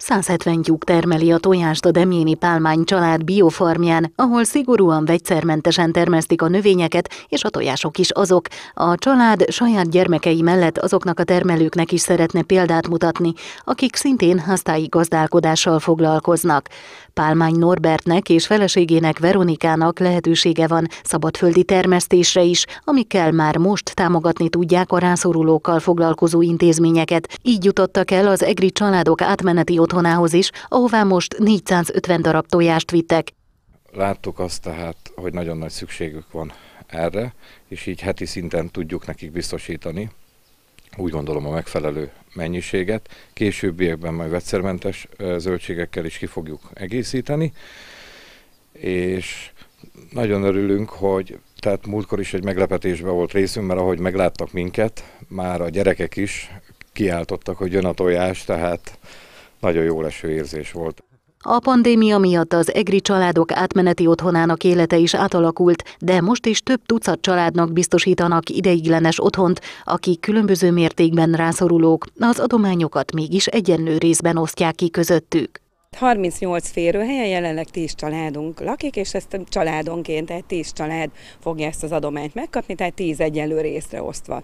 170 tyúk termeli a tojást a Demjéni Pálmány család biofarmján, ahol szigorúan vegyszermentesen termesztik a növényeket, és a tojások is azok. A család saját gyermekei mellett azoknak a termelőknek is szeretne példát mutatni, akik szintén hasztályi gazdálkodással foglalkoznak. Pálmány Norbertnek és feleségének Veronikának lehetősége van szabadföldi termesztésre is, amikkel már most támogatni tudják a rászorulókkal foglalkozó intézményeket. Így jutottak el az EGRI családok átmeneti otthonához is, ahová most 450 darab tojást vittek. Láttuk azt tehát, hogy nagyon nagy szükségük van erre, és így heti szinten tudjuk nekik biztosítani, úgy gondolom a megfelelő mennyiséget. Későbbiekben majd vegyszermentes zöldségekkel is ki fogjuk egészíteni, és nagyon örülünk, hogy tehát múltkor is egy meglepetésben volt részünk, mert ahogy megláttak minket, már a gyerekek is kiáltottak, hogy jön a tojás, tehát nagyon jó leső érzés volt. A pandémia miatt az egri családok átmeneti otthonának élete is átalakult, de most is több tucat családnak biztosítanak ideiglenes otthont, akik különböző mértékben rászorulók, az adományokat mégis egyenlő részben osztják ki közöttük. 38 férőhelyen jelenleg 10 családunk lakik, és ezt családonként, tehát 10 család fogja ezt az adományt megkapni, tehát 10 egyenlő részre osztva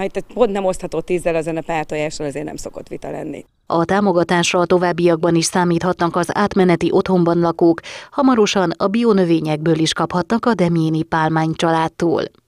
hát pont nem osztható tízzel ezen a pártolyásról, azért nem szokott vita lenni. A támogatásra a továbbiakban is számíthatnak az átmeneti otthonban lakók, hamarosan a bionövényekből is kaphatnak a Demjéni Pálmány családtól.